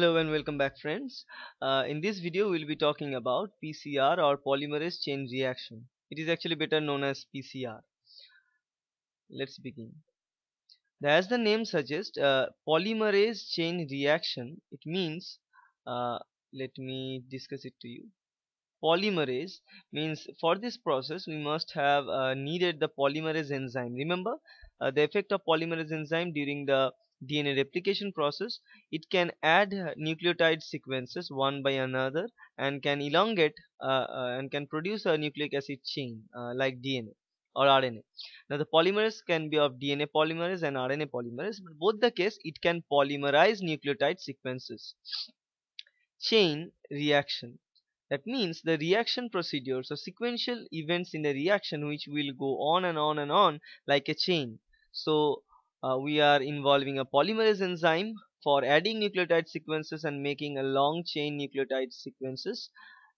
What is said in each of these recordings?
Hello and welcome back friends. Uh, in this video we'll be talking about PCR or polymerase chain reaction. It is actually better known as PCR. Let's begin. As the name suggests, uh, polymerase chain reaction, it means, uh, let me discuss it to you. Polymerase means for this process we must have uh, needed the polymerase enzyme. Remember uh, the effect of polymerase enzyme during the DNA replication process it can add uh, nucleotide sequences one by another and can elongate uh, uh and can produce a nucleic acid chain uh, like DNA or RNA. Now the polymers can be of DNA polymerase and RNA polymerase but both the case it can polymerize nucleotide sequences. Chain reaction that means the reaction procedures or sequential events in the reaction which will go on and on and on like a chain. So uh, we are involving a polymerase enzyme for adding nucleotide sequences and making a long chain nucleotide sequences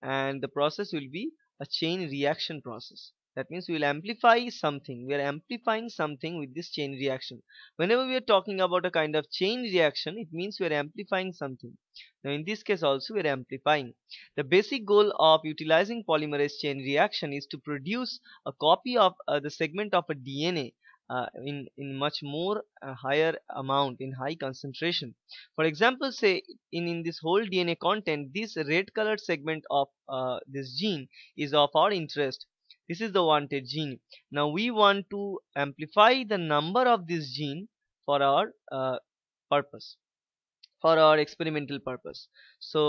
and the process will be a chain reaction process that means we will amplify something we are amplifying something with this chain reaction whenever we are talking about a kind of chain reaction it means we are amplifying something now in this case also we are amplifying the basic goal of utilizing polymerase chain reaction is to produce a copy of uh, the segment of a DNA uh, in in much more uh, higher amount in high concentration for example say in in this whole dna content this red colored segment of uh, this gene is of our interest this is the wanted gene now we want to amplify the number of this gene for our uh, purpose for our experimental purpose so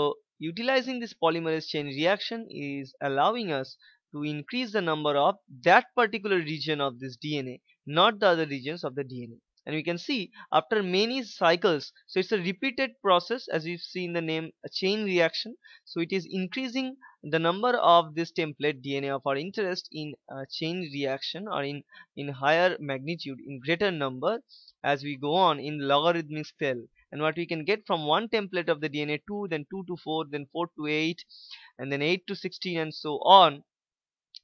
utilizing this polymerase chain reaction is allowing us to increase the number of that particular region of this DNA not the other regions of the DNA. And we can see after many cycles, so it's a repeated process as we've seen the name a chain reaction. So it is increasing the number of this template DNA of our interest in a uh, chain reaction or in, in higher magnitude, in greater number as we go on in logarithmic scale and what we can get from one template of the DNA 2 then 2 to 4 then 4 to 8 and then 8 to 16 and so on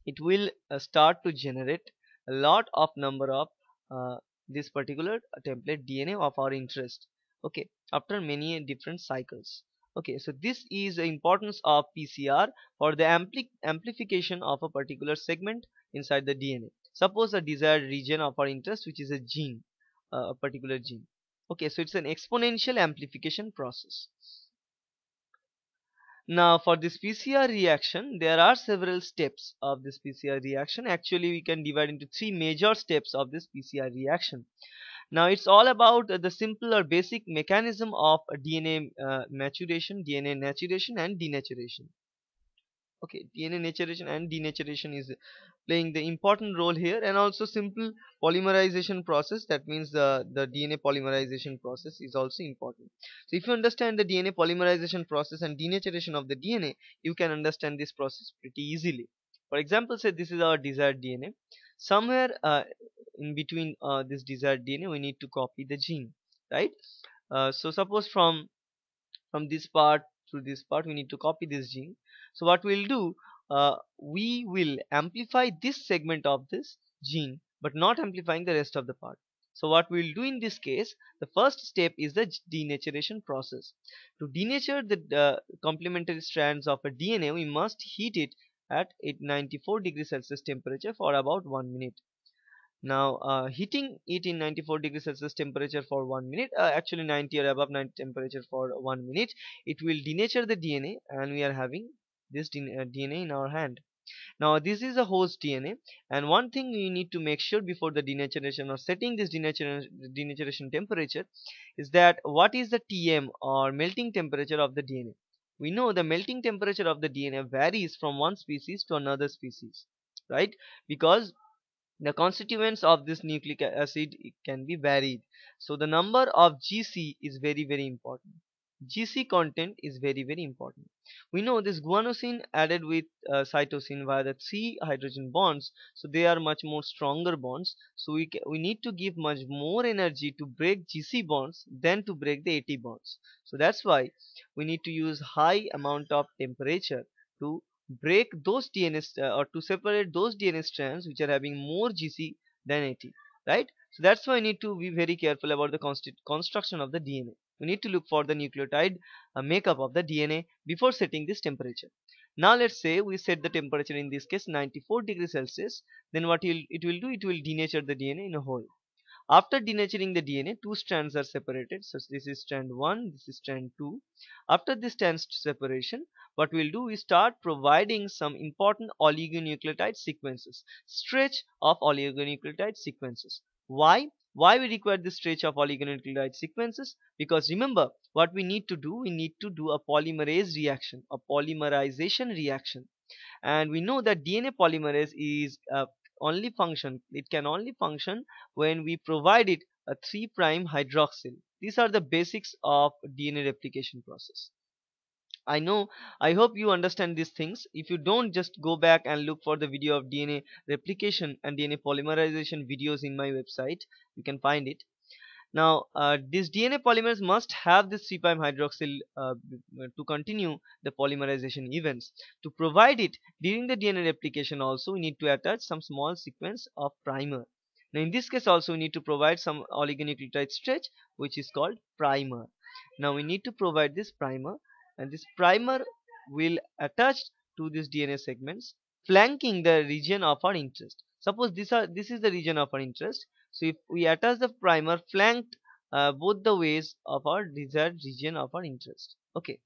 it will uh, start to generate a lot of number of uh, this particular template DNA of our interest okay after many different cycles okay so this is the importance of PCR for the ampli amplification of a particular segment inside the DNA suppose a desired region of our interest which is a gene uh, a particular gene okay so it's an exponential amplification process now for this PCR reaction, there are several steps of this PCR reaction. Actually, we can divide into three major steps of this PCR reaction. Now it's all about the simple or basic mechanism of DNA uh, maturation, DNA maturation and denaturation okay DNA naturation and denaturation is playing the important role here and also simple polymerization process that means the the DNA polymerization process is also important so if you understand the DNA polymerization process and denaturation of the DNA you can understand this process pretty easily for example say this is our desired DNA somewhere uh, in between uh, this desired DNA we need to copy the gene right uh, so suppose from from this part to this part we need to copy this gene so what we'll do, uh, we will amplify this segment of this gene but not amplifying the rest of the part. So what we'll do in this case, the first step is the denaturation process. To denature the uh, complementary strands of a DNA, we must heat it at 94 degrees Celsius temperature for about 1 minute. Now uh, heating it in 94 degrees Celsius temperature for 1 minute, uh, actually 90 or above 90 temperature for 1 minute, it will denature the DNA and we are having this DNA uh, in our hand now this is a host DNA and one thing we need to make sure before the denaturation or setting this denaturation, denaturation temperature is that what is the TM or melting temperature of the DNA we know the melting temperature of the DNA varies from one species to another species right because the constituents of this nucleic acid can be varied so the number of GC is very very important GC content is very very important. We know this guanosine added with uh, cytosine via the three hydrogen bonds so they are much more stronger bonds so we, we need to give much more energy to break GC bonds than to break the AT bonds. So that's why we need to use high amount of temperature to break those DNA uh, or to separate those DNA strands which are having more GC than AT right. So that's why we need to be very careful about the construction of the DNA we need to look for the nucleotide uh, makeup of the DNA before setting this temperature now let's say we set the temperature in this case 94 degrees Celsius then what it will do it will denature the DNA in a whole after denaturing the DNA, two strands are separated. So this is strand 1, this is strand 2. After this strand separation, what we'll do is start providing some important oligonucleotide sequences, stretch of oligonucleotide sequences. Why? Why we require this stretch of oligonucleotide sequences? Because remember, what we need to do, we need to do a polymerase reaction, a polymerization reaction. And we know that DNA polymerase is uh, only function, it can only function when we provide it a 3' hydroxyl. These are the basics of DNA replication process. I know I hope you understand these things if you don't just go back and look for the video of DNA replication and DNA polymerization videos in my website you can find it now uh, these DNA polymers must have this 3' hydroxyl uh, to continue the polymerization events to provide it during the DNA replication also we need to attach some small sequence of primer now in this case also we need to provide some oligonucleotide stretch which is called primer now we need to provide this primer and this primer will attach to these DNA segments flanking the region of our interest suppose this are this is the region of our interest so if we attach the primer flanked uh, both the ways of our desired region of our interest okay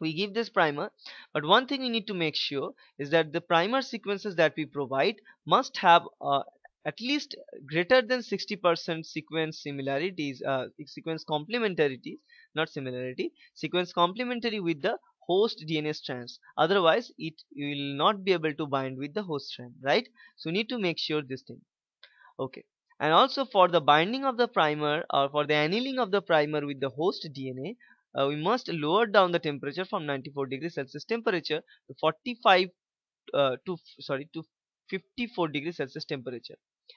we give this primer but one thing we need to make sure is that the primer sequences that we provide must have uh, at least greater than 60% sequence similarities uh, sequence complementarities not similarity sequence complementary with the host DNA strands otherwise it will not be able to bind with the host strand right so you need to make sure this thing okay and also for the binding of the primer or for the annealing of the primer with the host DNA uh, we must lower down the temperature from 94 degrees Celsius temperature to 45 uh, to sorry to 54 degrees Celsius temperature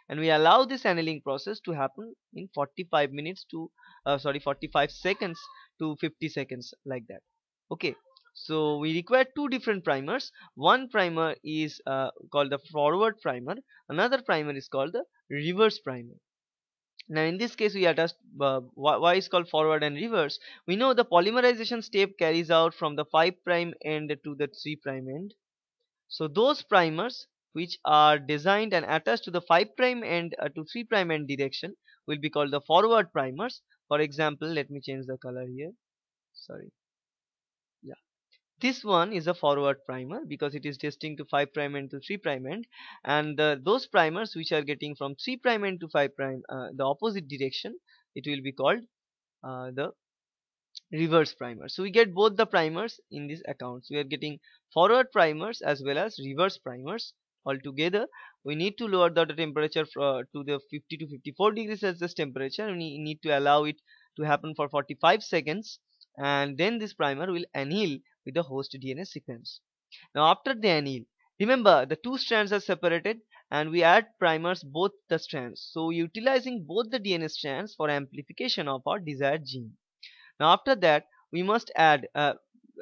and we allow this annealing process to happen in 45 minutes to uh, sorry 45 seconds to 50 seconds like that okay so we require two different primers one primer is uh, called the forward primer another primer is called the reverse primer now in this case we are uh, why is called forward and reverse we know the polymerization step carries out from the 5 prime end to the 3 prime end so those primers which are designed and attached to the 5 prime end uh, to 3 prime end direction will be called the forward primers for example let me change the color here sorry yeah this one is a forward primer because it is testing to 5 prime end to 3 prime end and uh, those primers which are getting from 3 prime end to 5 prime uh, the opposite direction it will be called uh, the reverse primer so we get both the primers in these accounts we are getting forward primers as well as reverse primers altogether we need to lower the temperature to the 50 to 54 degrees celsius temperature we need to allow it to happen for 45 seconds and then this primer will anneal with the host dna sequence now after the anneal remember the two strands are separated and we add primers both the strands so utilizing both the DNA strands for amplification of our desired gene now after that we must add uh,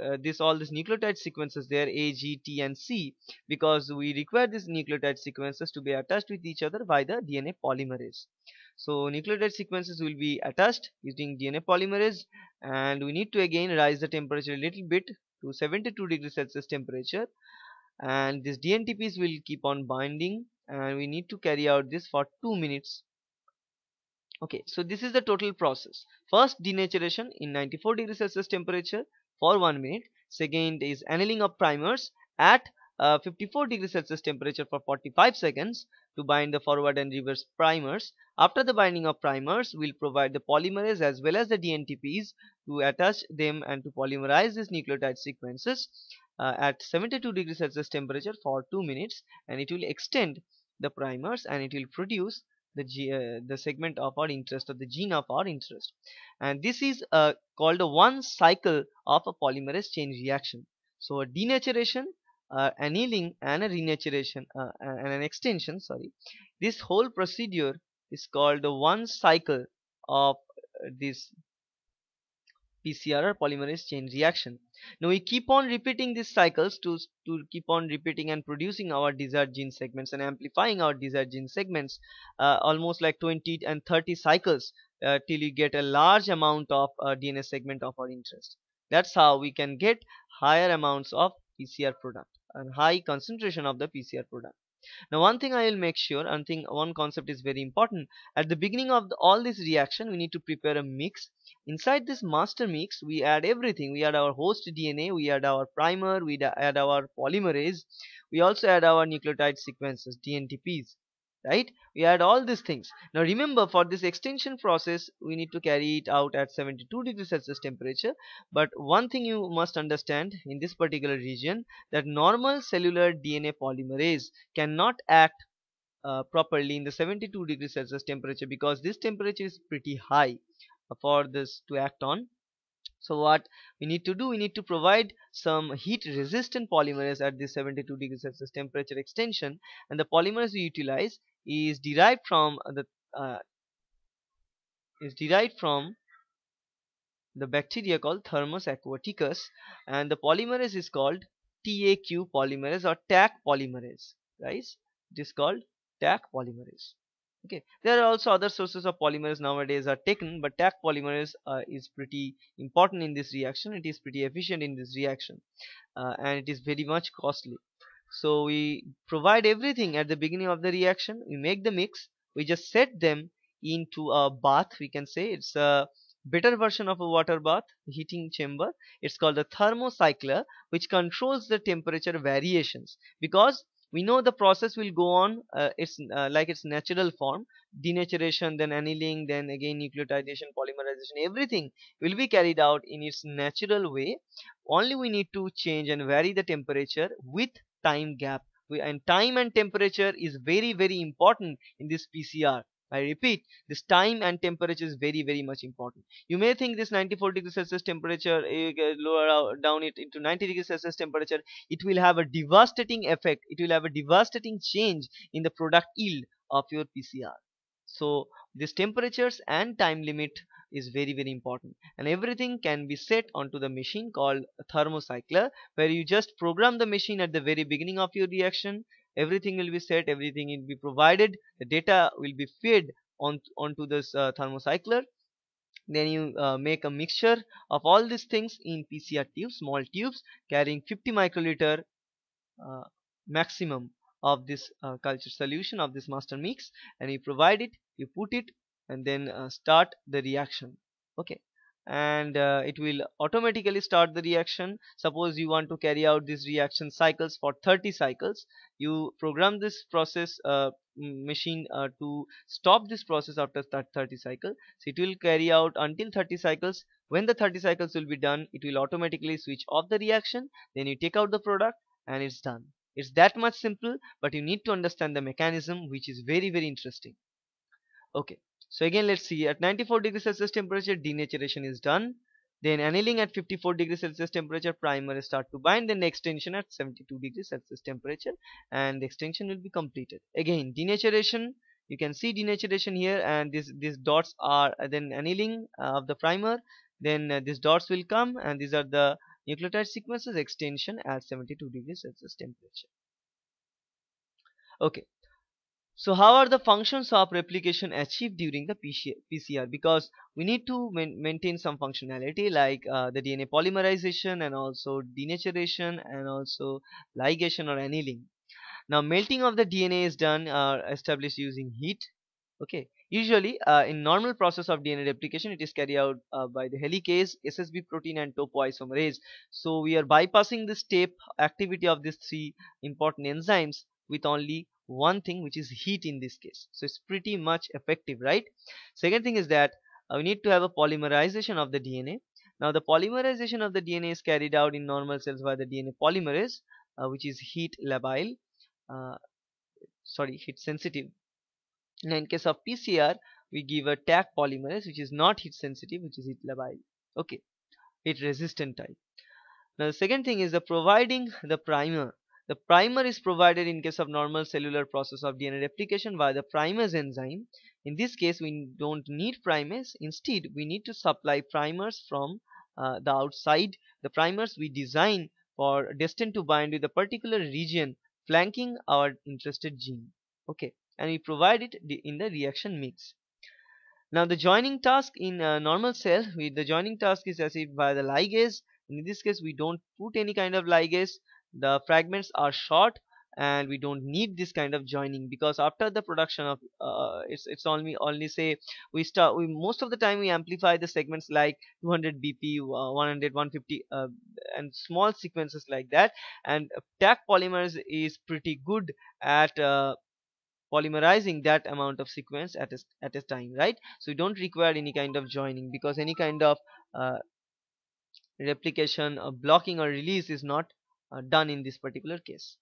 uh, this all these nucleotide sequences there A, G, T and C because we require these nucleotide sequences to be attached with each other by the DNA polymerase. So nucleotide sequences will be attached using DNA polymerase and we need to again rise the temperature a little bit to 72 degrees Celsius temperature and these DNTPs will keep on binding and we need to carry out this for 2 minutes okay so this is the total process first denaturation in 94 degrees celsius temperature for 1 minute. Second is annealing of primers at uh, 54 degrees Celsius temperature for 45 seconds to bind the forward and reverse primers. After the binding of primers, we'll provide the polymerase as well as the DNTPs to attach them and to polymerize these nucleotide sequences uh, at 72 degrees Celsius temperature for 2 minutes and it will extend the primers and it will produce the G, uh, the segment of our interest or the gene of our interest and this is uh, called a one cycle of a polymerase chain reaction so a denaturation uh, annealing and a renaturation uh, and an extension sorry this whole procedure is called the one cycle of this PCR or polymerase chain reaction. Now we keep on repeating these cycles to, to keep on repeating and producing our desired gene segments and amplifying our desired gene segments uh, almost like 20 and 30 cycles uh, till you get a large amount of uh, DNA segment of our interest. That's how we can get higher amounts of PCR product and high concentration of the PCR product now one thing i'll make sure and think one concept is very important at the beginning of the, all this reaction we need to prepare a mix inside this master mix we add everything we add our host dna we add our primer we add our polymerase we also add our nucleotide sequences dntps right we had all these things now remember for this extension process we need to carry it out at 72 degrees celsius temperature but one thing you must understand in this particular region that normal cellular dna polymerase cannot act uh, properly in the 72 degrees celsius temperature because this temperature is pretty high uh, for this to act on so what we need to do we need to provide some heat resistant polymerase at this 72 degrees celsius temperature extension and the polymerase we utilize is derived from the uh, is derived from the bacteria called thermos aquaticus and the polymerase is called TAQ polymerase or TAC polymerase guys it is called TAC polymerase okay there are also other sources of polymers nowadays are taken but tac polymerase uh, is pretty important in this reaction it is pretty efficient in this reaction uh, and it is very much costly so we provide everything at the beginning of the reaction we make the mix we just set them into a bath we can say it's a better version of a water bath heating chamber it's called a thermocycler which controls the temperature variations because we know the process will go on uh, it's uh, like its natural form denaturation then annealing then again nucleotidation polymerization everything will be carried out in its natural way only we need to change and vary the temperature with time gap we, and time and temperature is very very important in this PCR I repeat, this time and temperature is very, very much important. You may think this 94 degrees Celsius temperature, you eh, eh, lower down it into 90 degrees Celsius temperature, it will have a devastating effect. It will have a devastating change in the product yield of your PCR. So this temperatures and time limit is very, very important. And everything can be set onto the machine called thermocycler, where you just program the machine at the very beginning of your reaction everything will be set everything will be provided the data will be fed on onto this uh, thermocycler then you uh, make a mixture of all these things in PCR tubes small tubes carrying 50 microliter uh, maximum of this uh, culture solution of this master mix and you provide it you put it and then uh, start the reaction okay and uh, it will automatically start the reaction suppose you want to carry out these reaction cycles for 30 cycles you program this process uh, machine uh, to stop this process after that 30 cycle so it will carry out until 30 cycles when the 30 cycles will be done it will automatically switch off the reaction then you take out the product and it's done it's that much simple but you need to understand the mechanism which is very very interesting okay so again let's see at 94 degrees Celsius temperature denaturation is done. Then annealing at 54 degrees Celsius temperature primer start to bind then extension at 72 degrees Celsius temperature and the extension will be completed. Again denaturation you can see denaturation here and these these dots are uh, then annealing uh, of the primer then uh, these dots will come and these are the nucleotide sequences extension at 72 degrees Celsius temperature okay so how are the functions of replication achieved during the PCR? Because we need to maintain some functionality like uh, the DNA polymerization and also denaturation and also ligation or annealing. Now melting of the DNA is done uh, established using heat. Okay. Usually uh, in normal process of DNA replication it is carried out uh, by the helicase, SSB protein and topoisomerase. So we are bypassing the step activity of these three important enzymes with only one thing which is heat in this case so it's pretty much effective right second thing is that uh, we need to have a polymerization of the DNA now the polymerization of the DNA is carried out in normal cells by the DNA polymerase uh, which is heat labile uh, sorry heat sensitive now in case of PCR we give a TAC polymerase which is not heat sensitive which is heat labile okay heat resistant type now the second thing is the providing the primer the primer is provided in case of normal cellular process of DNA replication via the primase enzyme. In this case, we don't need primase. Instead, we need to supply primers from uh, the outside. The primers we design for destined to bind with a particular region flanking our interested gene. Okay, and we provide it in the reaction mix. Now the joining task in a uh, normal cell, we, the joining task is achieved by the ligase. In this case, we don't put any kind of ligase the fragments are short and we don't need this kind of joining because after the production of uh, it's it's only only say we start we most of the time we amplify the segments like 200 bp uh, 100 150 uh, and small sequences like that and tac polymers is pretty good at uh, polymerizing that amount of sequence at a, at a time right so you don't require any kind of joining because any kind of uh, replication or blocking or release is not uh, done in this particular case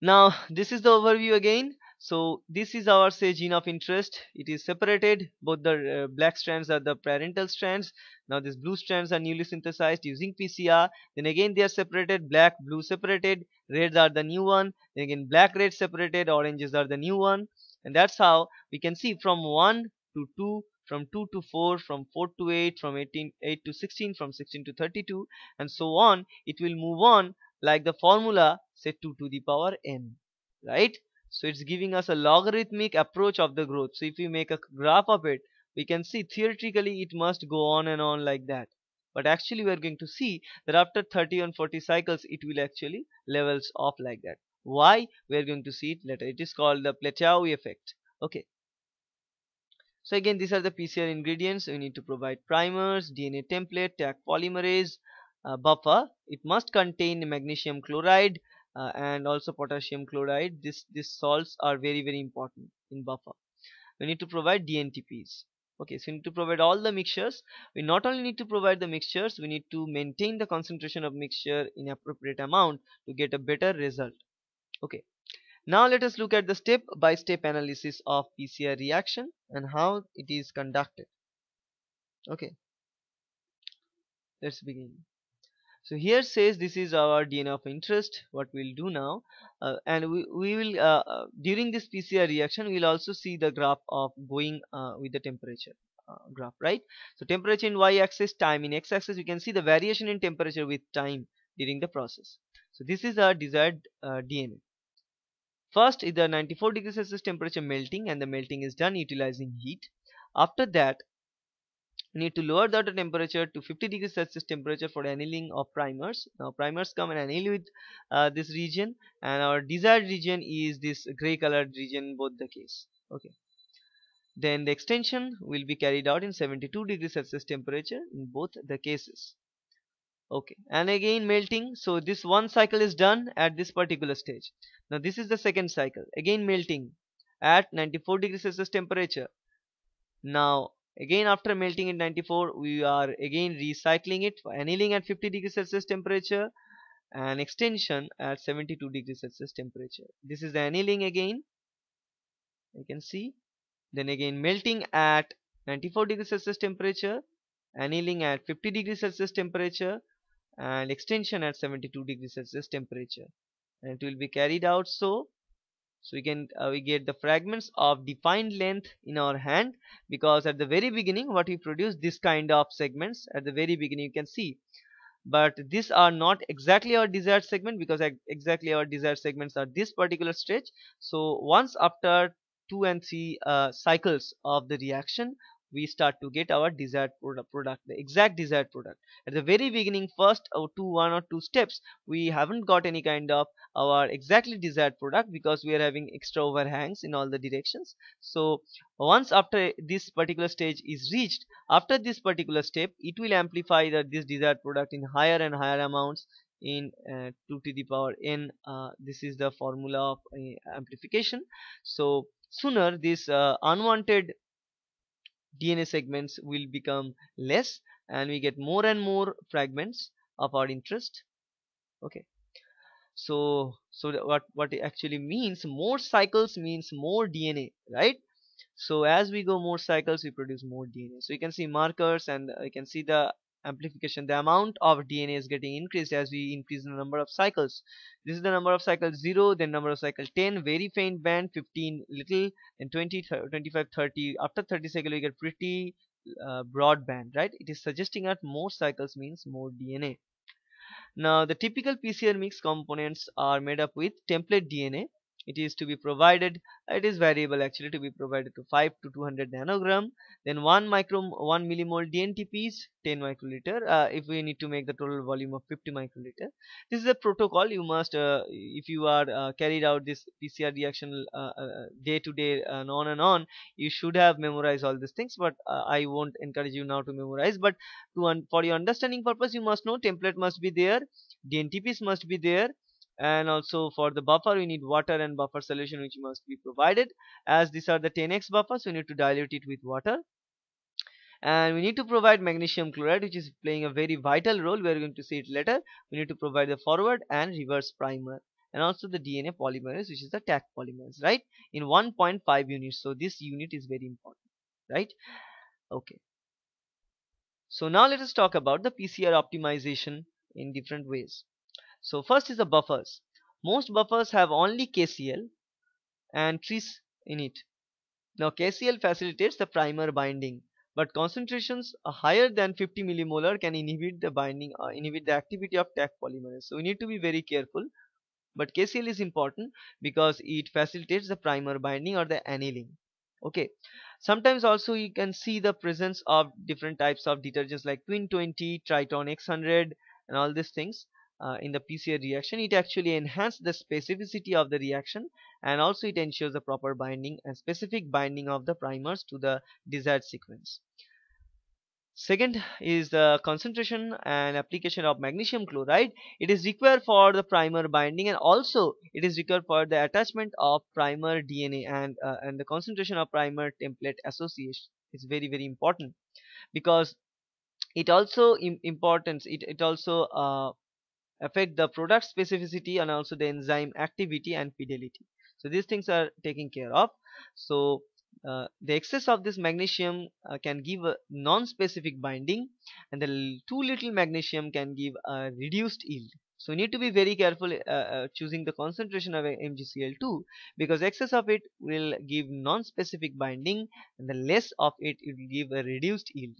now this is the overview again so this is our say gene of interest it is separated both the uh, black strands are the parental strands now these blue strands are newly synthesized using PCR then again they are separated black blue separated reds are the new one then again black red separated oranges are the new one and that's how we can see from 1 to 2 from 2 to 4 from 4 to 8 from 18 8 to 16 from 16 to 32 and so on it will move on like the formula say 2 to the power n right so it's giving us a logarithmic approach of the growth so if we make a graph of it we can see theoretically it must go on and on like that but actually we are going to see that after 30 and 40 cycles it will actually levels off like that why we are going to see it later it is called the plateau effect okay so again these are the PCR ingredients we need to provide primers DNA template tag polymerase uh, buffer it must contain magnesium chloride uh, and also potassium chloride this these salts are very very important in buffer we need to provide DNTPs okay so we need to provide all the mixtures we not only need to provide the mixtures we need to maintain the concentration of mixture in appropriate amount to get a better result okay now let us look at the step-by-step analysis of PCR reaction and how it is conducted. Okay, let's begin. So here says this is our DNA of interest. What we'll do now, uh, and we, we will uh, uh during this PCR reaction, we'll also see the graph of going uh, with the temperature. Uh, graph right so temperature in y-axis time in x-axis we can see the variation in temperature with time during the process so this is our desired DNA First is the 94 degrees Celsius temperature melting and the melting is done utilizing heat. After that need to lower the temperature to 50 degrees Celsius temperature for annealing of primers. Now primers come and anneal with uh, this region and our desired region is this gray colored region both the case. Okay. Then the extension will be carried out in 72 degrees Celsius temperature in both the cases okay and again melting so this one cycle is done at this particular stage now this is the second cycle again melting at 94 degrees celsius temperature now again after melting at 94 we are again recycling it annealing at 50 degrees celsius temperature and extension at 72 degrees celsius temperature this is the annealing again you can see then again melting at 94 degrees celsius temperature annealing at 50 degrees celsius temperature and extension at 72 degrees Celsius temperature and it will be carried out so so we can uh, we get the fragments of defined length in our hand because at the very beginning what we produce this kind of segments at the very beginning you can see but these are not exactly our desired segment because exactly our desired segments are this particular stretch so once after two and three uh, cycles of the reaction we start to get our desired product, product the exact desired product at the very beginning first or uh, two one or two steps we haven't got any kind of our exactly desired product because we are having extra overhangs in all the directions so once after this particular stage is reached after this particular step it will amplify that this desired product in higher and higher amounts in uh, 2 to the power n uh, this is the formula of uh, amplification so sooner this uh, unwanted DNA segments will become less and we get more and more fragments of our interest okay so so what what it actually means more cycles means more DNA right so as we go more cycles we produce more DNA so you can see markers and uh, you can see the amplification the amount of DNA is getting increased as we increase the number of cycles this is the number of cycles: 0 then number of cycle 10 very faint band 15 little and 20 th 25 30 after 30 cycle we get pretty uh, broad band right it is suggesting that more cycles means more DNA now the typical PCR mix components are made up with template DNA it is to be provided it is variable actually to be provided to 5 to 200 nanogram then 1 micro 1 millimole dntps 10 microliter uh, if we need to make the total volume of 50 microliter this is a protocol you must uh, if you are uh, carried out this pcr reaction uh, uh, uh, day to day and on and on you should have memorized all these things but i won't encourage you now to memorize but to for your understanding purpose you must know template must be there dntps must be there and also for the buffer we need water and buffer solution which must be provided as these are the 10x buffers we need to dilute it with water and we need to provide magnesium chloride which is playing a very vital role we are going to see it later we need to provide the forward and reverse primer and also the DNA polymerase which is the TAC polymerase right in 1.5 units so this unit is very important right okay so now let us talk about the PCR optimization in different ways so first is the buffers. Most buffers have only KCl and trees in it. Now KCl facilitates the primer binding but concentrations higher than 50 millimolar can inhibit the binding uh, inhibit the activity of TAC polymerase. So we need to be very careful but KCl is important because it facilitates the primer binding or the annealing okay sometimes also you can see the presence of different types of detergents like twin 20 triton x100 and all these things uh, in the PCA reaction it actually enhances the specificity of the reaction and also it ensures the proper binding and specific binding of the primers to the desired sequence second is the concentration and application of magnesium chloride it is required for the primer binding and also it is required for the attachment of primer DNA and uh, and the concentration of primer template association is very very important because it also Im importance it, it also uh, affect the product specificity and also the enzyme activity and fidelity so these things are taken care of so uh, the excess of this magnesium uh, can give a non-specific binding and the too little magnesium can give a reduced yield so need to be very careful uh, uh choosing the concentration of MgCl2 because excess of it will give non-specific binding and the less of it, it will give a reduced yield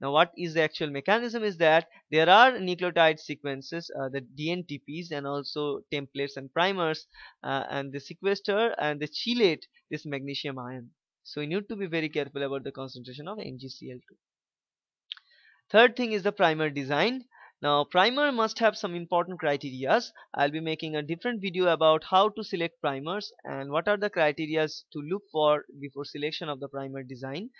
now what is the actual mechanism is that there are nucleotide sequences, uh, the DNTPs and also templates and primers uh, and the sequester and the chelate this magnesium ion. So you need to be very careful about the concentration of NGCl2. Third thing is the primer design now primer must have some important criterias i'll be making a different video about how to select primers and what are the criterias to look for before selection of the primer design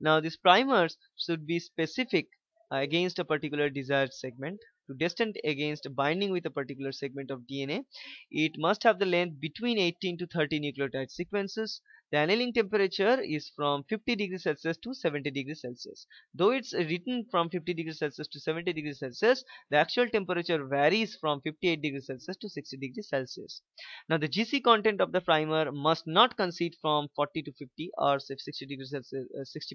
now these primers should be specific against a particular desired segment to distant against binding with a particular segment of DNA. It must have the length between 18 to 30 nucleotide sequences. The annealing temperature is from 50 degrees Celsius to 70 degrees Celsius. Though it's written from 50 degrees Celsius to 70 degrees Celsius, the actual temperature varies from 58 degrees Celsius to 60 degrees Celsius. Now the GC content of the primer must not concede from 40 to 50 or 60 degrees Celsius,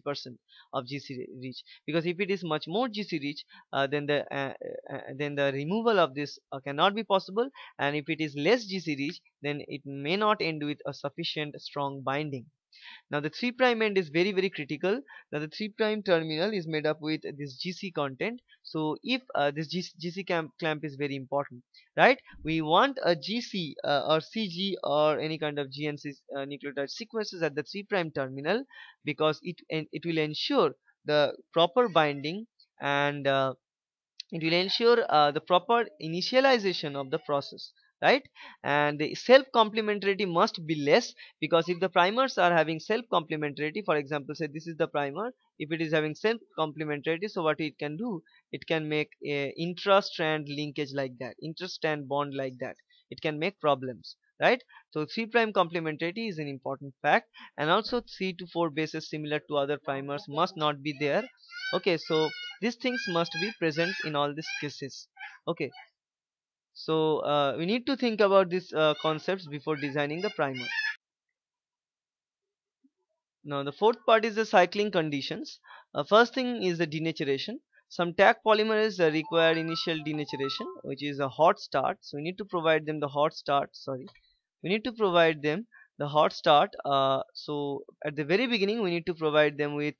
60% uh, of GC reach because if it is much more GC reach, uh, then the uh, uh then the removal of this uh, cannot be possible and if it is less GC rich then it may not end with a sufficient strong binding. Now the 3 prime end is very very critical. Now the 3 prime terminal is made up with this GC content. So if uh, this GC, GC clamp, clamp is very important, right? We want a GC uh, or CG or any kind of GNC uh, nucleotide sequences at the 3 prime terminal because it it will ensure the proper binding and uh, it will ensure uh, the proper initialization of the process right and the self complementarity must be less because if the primers are having self complementarity for example say this is the primer if it is having self complementarity so what it can do it can make a uh, intra strand linkage like that intra strand bond like that it can make problems right so 3 prime complementarity is an important fact and also 3 to 4 bases similar to other primers must not be there okay so these things must be present in all these cases okay so uh, we need to think about these uh, concepts before designing the primer now the fourth part is the cycling conditions uh, first thing is the denaturation some tag polymers require initial denaturation which is a hot start so we need to provide them the hot start sorry we need to provide them the hot start uh, so at the very beginning we need to provide them with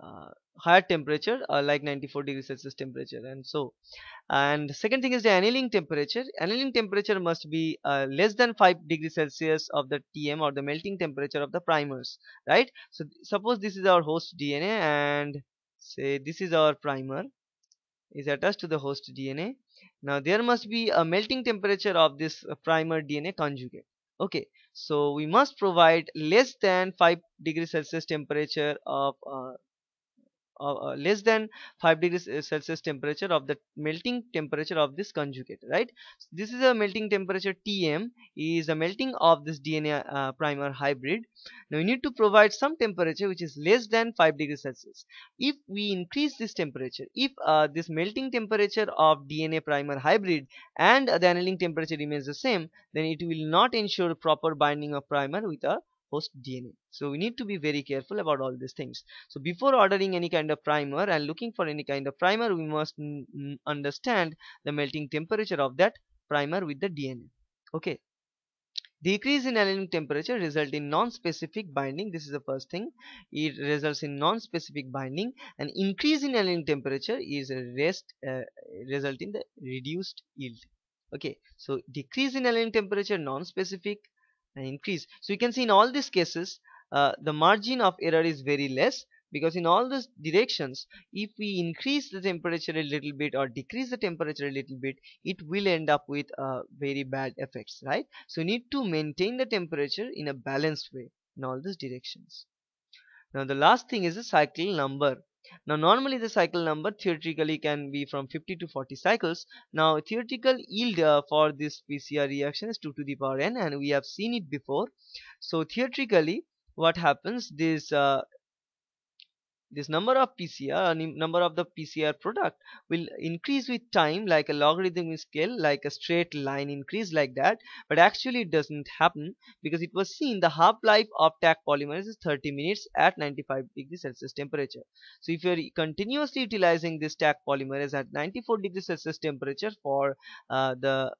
uh, higher temperature uh, like 94 degrees celsius temperature and so and second thing is the annealing temperature annealing temperature must be uh, less than 5 degrees celsius of the tm or the melting temperature of the primers right so suppose this is our host dna and say this is our primer is attached to the host dna now there must be a melting temperature of this primer dna conjugate okay so we must provide less than 5 degrees celsius temperature of uh, uh, uh, less than 5 degrees uh, celsius temperature of the melting temperature of this conjugate right so this is a melting temperature tm is the melting of this dna uh, primer hybrid now we need to provide some temperature which is less than 5 degrees celsius if we increase this temperature if uh, this melting temperature of dna primer hybrid and the annealing temperature remains the same then it will not ensure proper binding of primer with a host DNA. So we need to be very careful about all these things. So before ordering any kind of primer and looking for any kind of primer, we must understand the melting temperature of that primer with the DNA. Okay. Decrease in aluminum temperature result in non-specific binding. This is the first thing. It results in non-specific binding. and increase in aluminum temperature is a rest uh, result in the reduced yield okay so decrease in alien temperature non-specific and increase so you can see in all these cases uh, the margin of error is very less because in all these directions if we increase the temperature a little bit or decrease the temperature a little bit it will end up with uh, very bad effects right so you need to maintain the temperature in a balanced way in all these directions now the last thing is the cycle number now normally the cycle number theoretically can be from 50 to 40 cycles. Now theoretical yield uh, for this PCR reaction is 2 to the power n and we have seen it before. So theoretically what happens this uh, this number of PCR uh, number of the PCR product will increase with time like a logarithmic scale like a straight line increase like that but actually it doesn't happen because it was seen the half-life of TAC polymers is 30 minutes at 95 degrees Celsius temperature so if you're continuously utilizing this TAC polymerase at 94 degrees Celsius temperature for uh, the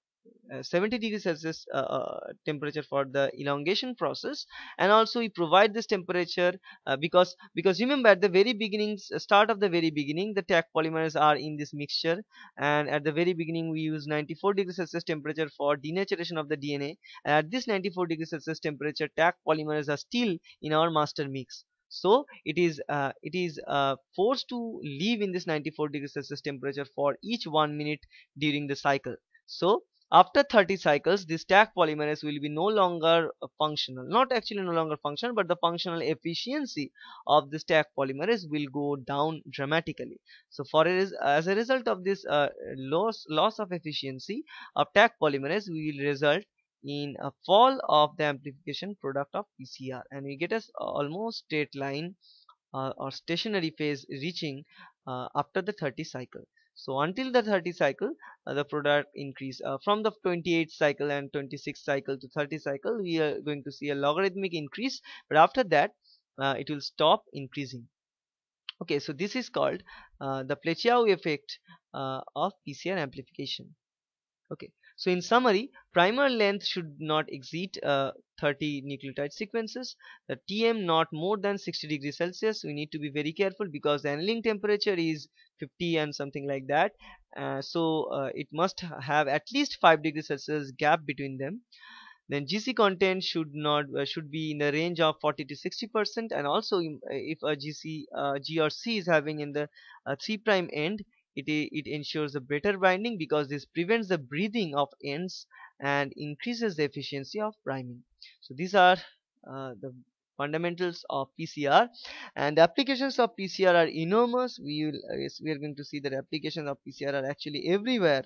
uh, 70 degrees Celsius uh, uh, temperature for the elongation process and also we provide this temperature uh, because because remember at the very beginning start of the very beginning the tack polymers are in this mixture and at the very beginning we use 94 degrees Celsius temperature for denaturation of the DNA and at this 94 degrees Celsius temperature tack polymers are still in our master mix so it is uh, it is uh, forced to leave in this 94 degrees Celsius temperature for each one minute during the cycle so after 30 cycles the stack polymerase will be no longer uh, functional not actually no longer functional but the functional efficiency of the stack polymerase will go down dramatically so for as a result of this uh, loss loss of efficiency of stack polymerase will result in a fall of the amplification product of PCR and we get a almost straight line uh, or stationary phase reaching uh, after the 30 cycle so until the 30 cycle uh, the product increase uh, from the 28 cycle and 26 cycle to 30 cycle we are going to see a logarithmic increase but after that uh, it will stop increasing okay so this is called uh, the Plechiow effect uh, of PCR amplification okay so in summary, primer length should not exceed uh, 30 nucleotide sequences. The TM not more than 60 degrees Celsius. We need to be very careful because the annealing temperature is 50 and something like that. Uh, so uh, it must have at least 5 degrees Celsius gap between them. Then GC content should not uh, should be in the range of 40 to 60 percent, and also uh, if a GC uh, G or C is having in the 3 prime end, it, it ensures a better binding because this prevents the breathing of ends and increases the efficiency of priming so these are uh, the fundamentals of PCR and the applications of PCR are enormous we will uh, yes, we are going to see that applications of PCR are actually everywhere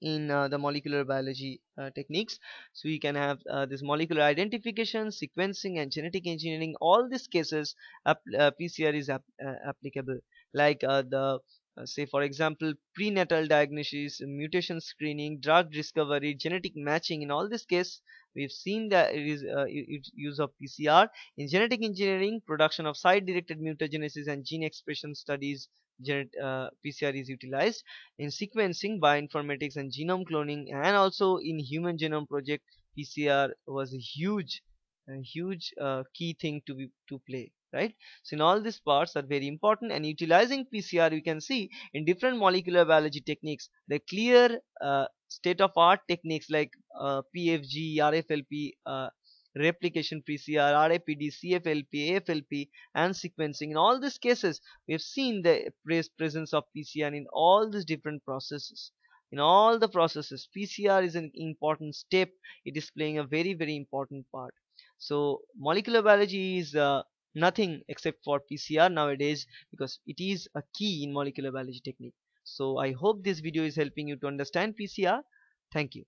in uh, the molecular biology uh, techniques so you can have uh, this molecular identification sequencing and genetic engineering all these cases pcr uh, is ap uh, applicable like the uh, say for example prenatal diagnosis mutation screening drug discovery genetic matching in all this case we've seen the uh, use of pcr in genetic engineering production of site directed mutagenesis and gene expression studies genet, uh, pcr is utilized in sequencing bioinformatics and genome cloning and also in human genome project pcr was a huge a huge uh, key thing to be to play right so in all these parts are very important and utilizing pcr we can see in different molecular biology techniques the clear uh, state of art techniques like uh, pfg rflp uh, replication pcr rapd cflp aflp and sequencing in all these cases we have seen the presence of pcr in all these different processes in all the processes pcr is an important step it is playing a very very important part so molecular biology is uh, nothing except for PCR nowadays because it is a key in molecular biology technique. So I hope this video is helping you to understand PCR. Thank you.